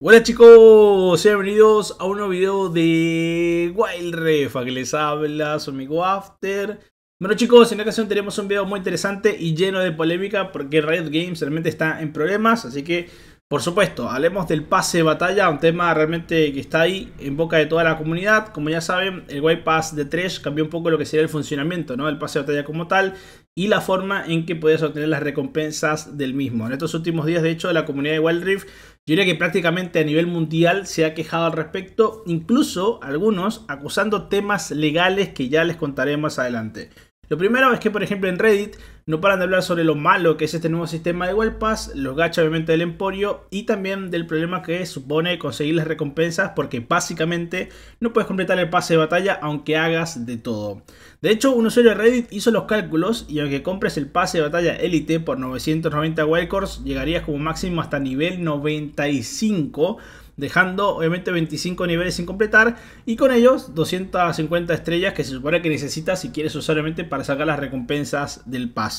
Hola chicos, bienvenidos a un nuevo video de Wild Rift, a que les habla su amigo After. Bueno chicos, en esta ocasión tenemos un video muy interesante y lleno de polémica porque Riot Games realmente está en problemas, así que por supuesto, hablemos del pase de batalla, un tema realmente que está ahí en boca de toda la comunidad. Como ya saben, el White Pass de trash cambió un poco lo que sería el funcionamiento, ¿no? El pase de batalla como tal y la forma en que podías obtener las recompensas del mismo. En estos últimos días, de hecho, la comunidad de Wild Rift yo diría que prácticamente a nivel mundial se ha quejado al respecto, incluso algunos acusando temas legales que ya les contaremos más adelante. Lo primero es que, por ejemplo, en Reddit no paran de hablar sobre lo malo que es este nuevo sistema de World Pass, los gacha obviamente del Emporio y también del problema que supone conseguir las recompensas porque básicamente no puedes completar el pase de batalla aunque hagas de todo. De hecho, un usuario de Reddit hizo los cálculos y aunque compres el pase de batalla Elite por 990 wildcores, llegarías como máximo hasta nivel 95 dejando obviamente 25 niveles sin completar y con ellos 250 estrellas que se supone que necesitas si quieres usar obviamente para sacar las recompensas del pase.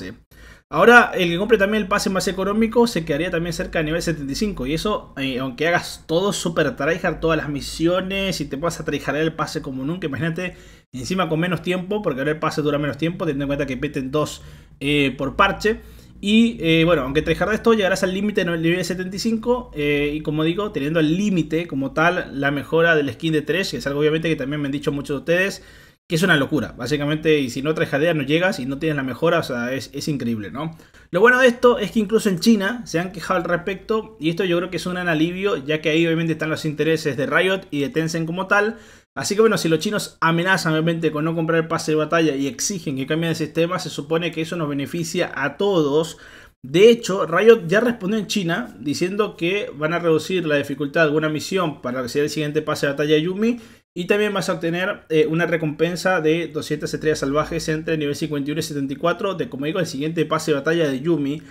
Ahora, el que compre también el pase más económico se quedaría también cerca de nivel 75. Y eso, eh, aunque hagas todo super tryhard, todas las misiones y te puedas a el pase como nunca, imagínate, encima con menos tiempo, porque ahora el pase dura menos tiempo, teniendo en cuenta que peten dos eh, por parche. Y eh, bueno, aunque tryhardes esto, llegarás al límite en el nivel 75. y como digo, teniendo al límite como tal la mejora del skin de 3, que es algo obviamente que también me han dicho muchos de ustedes que es una locura, básicamente, y si no traes jadea no llegas y no tienes la mejora, o sea, es, increíble, ¿no? Lo bueno de esto es que incluso en China se han quejado al respecto, y esto yo creo que es un alivio, ya que ahí obviamente están los intereses de Riot y de Tencent como tal, así que bueno, si los chinos amenazan obviamente con no comprar el pase de batalla y exigen que cambien de sistema, se supone que eso nos beneficia a todos, de hecho, Riot ya respondió en China diciendo que van a reducir la dificultad de una misión para que sea el siguiente pase de batalla de Yumi y también vas a obtener eh, una recompensa de 200 estrellas salvajes entre nivel 51 y 74 de, como digo, el siguiente pase de batalla de Yumi.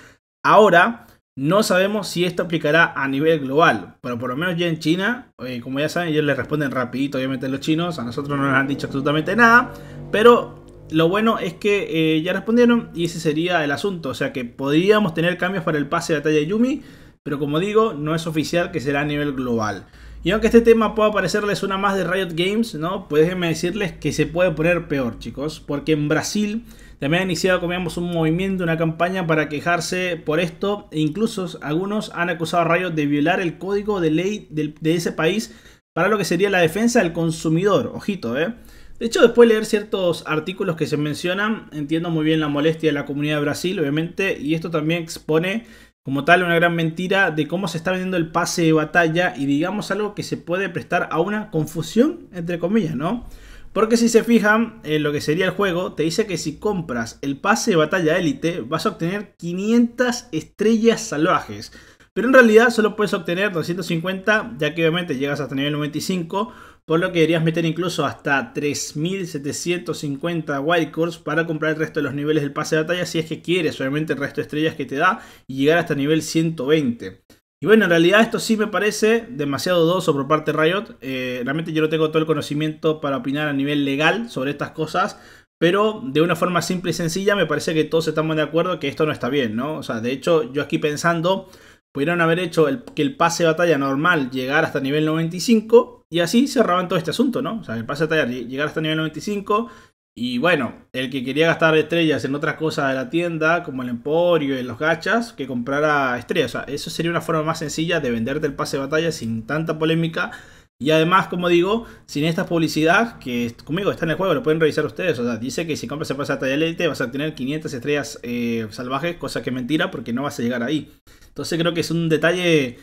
Ahora, no sabemos si esto aplicará a nivel global, pero por lo menos ya en China, eh, como ya saben, ellos le responden rapidito, obviamente los chinos, a nosotros no nos han dicho absolutamente nada, pero lo bueno es que eh, ya respondieron y ese sería el asunto, o sea que podríamos tener cambios para el pase de batalla de Yumi, pero como digo, no es oficial que será a nivel global. Y aunque este tema pueda parecerles una más de Riot Games, ¿no? Pues déjenme decirles que se puede poner peor, chicos. Porque en Brasil también ha iniciado, como un movimiento, una campaña para quejarse por esto. E incluso algunos han acusado a Riot de violar el código de ley de ese país para lo que sería la defensa del consumidor. Ojito, ¿eh? De hecho, después de leer ciertos artículos que se mencionan, entiendo muy bien la molestia de la comunidad de Brasil, obviamente, y esto también expone como tal una gran mentira de cómo se está vendiendo el pase de batalla y digamos algo que se puede prestar a una confusión entre comillas, ¿no? Porque si se fijan en lo que sería el juego, te dice que si compras el pase de batalla élite vas a obtener 500 estrellas salvajes. Pero en realidad solo puedes obtener 250, ya que obviamente llegas hasta nivel 95, por lo que deberías meter incluso hasta 3.750 wildcards para comprar el resto de los niveles del pase de batalla si es que quieres, obviamente el resto de estrellas que te da y llegar hasta nivel 120. Y bueno, en realidad esto sí me parece demasiado dudoso por parte de Riot. Eh, realmente yo no tengo todo el conocimiento para opinar a nivel legal sobre estas cosas, pero de una forma simple y sencilla me parece que todos estamos de acuerdo que esto no está bien, ¿no? O sea, de hecho yo aquí pensando, pudieron haber hecho que el pase de batalla normal llegara hasta nivel 95 y así cerraban todo este asunto, ¿no? O sea, el pase de taller, llegar hasta nivel 95. Y bueno, el que quería gastar estrellas en otras cosas de la tienda, como el emporio y los gachas, que comprara estrellas. O sea, eso sería una forma más sencilla de venderte el pase de batalla sin tanta polémica. Y además, como digo, sin esta publicidad, que conmigo está en el juego, lo pueden revisar ustedes. O sea, dice que si compras el pase de batalla elite vas a tener 500 estrellas eh, salvajes, cosa que es mentira porque no vas a llegar ahí. Entonces creo que es un detalle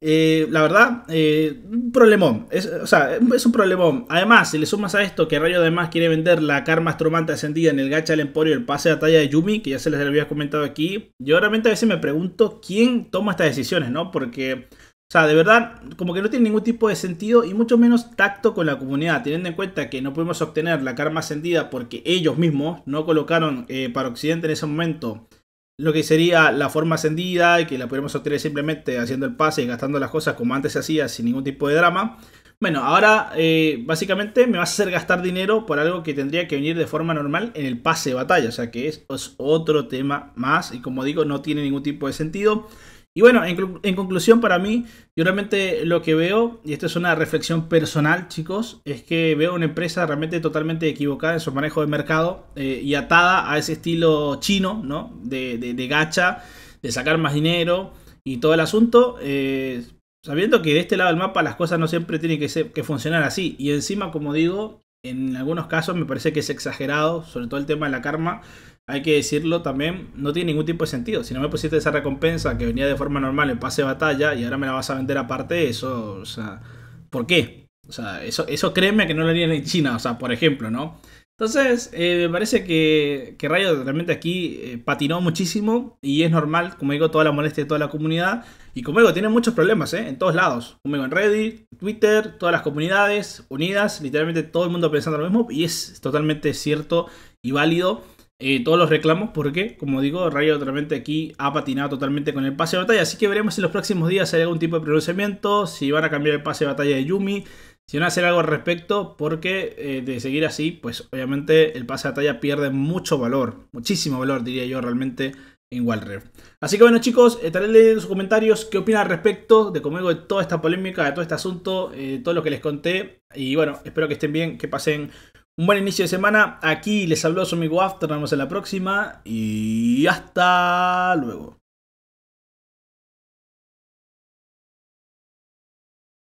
eh, la verdad, eh, un problemón. o sea, es un problemón. Además, si le sumas a esto que Rayo además quiere vender la Karma Astromanta Ascendida en el gacha del Emporio, el pase de talla de Yumi, que ya se les había comentado aquí, yo realmente a veces me pregunto quién toma estas decisiones, ¿no? Porque, o sea, de verdad, como que no tiene ningún tipo de sentido y mucho menos tacto con la comunidad, teniendo en cuenta que no pudimos obtener la Karma encendida porque ellos mismos no colocaron eh, para Occidente en ese momento lo que sería la forma ascendida y que la pudiéramos obtener simplemente haciendo el pase y gastando las cosas como antes se hacía sin ningún tipo de drama. Bueno, ahora eh, básicamente me vas a hacer gastar dinero por algo que tendría que venir de forma normal en el pase de batalla. O sea que es otro tema más y como digo no tiene ningún tipo de sentido. Y bueno, en, conclusión para mí, yo realmente lo que veo, y esto es una reflexión personal chicos, es que veo una empresa realmente totalmente equivocada en su manejo de mercado eh, y atada a ese estilo chino, ¿no? De, gacha, de sacar más dinero y todo el asunto. Eh, sabiendo que de este lado del mapa las cosas no siempre tienen que, ser, que funcionar así. Y encima, como digo, en algunos casos me parece que es exagerado, sobre todo el tema de la karma, hay que decirlo también, no tiene ningún tipo de sentido. Si no me pusiste esa recompensa que venía de forma normal en pase de batalla y ahora me la vas a vender aparte, eso, o sea, ¿por qué? O sea, eso, eso créeme que no lo harían en China, o sea, por ejemplo, ¿no? Entonces, eh, me parece que, que realmente aquí eh, patinó muchísimo y es normal, como digo, toda la molestia de toda la comunidad. Y como digo, tiene muchos problemas, ¿eh? En todos lados. Como digo, en Reddit, Twitter, todas las comunidades unidas, literalmente todo el mundo pensando lo mismo y es totalmente cierto y válido. Eh, todos los reclamos porque, como digo, Rayo realmente aquí ha patinado totalmente con el pase de batalla. Así que veremos si en los próximos días hay algún tipo de pronunciamiento, si van a cambiar el pase de batalla de Yumi, si van a hacer algo al respecto, porque eh, de seguir así, pues obviamente el pase de batalla pierde mucho valor, muchísimo valor diría yo realmente en Warrior, Así que bueno chicos, eh, estaré leyendo sus comentarios, qué opinan al respecto de conmigo de toda esta polémica, de todo este asunto, todo lo que les conté. Y bueno, espero que estén bien, que pasen un buen inicio de semana. Aquí les habló su amigo After. Nos vemos en la próxima. Y hasta luego.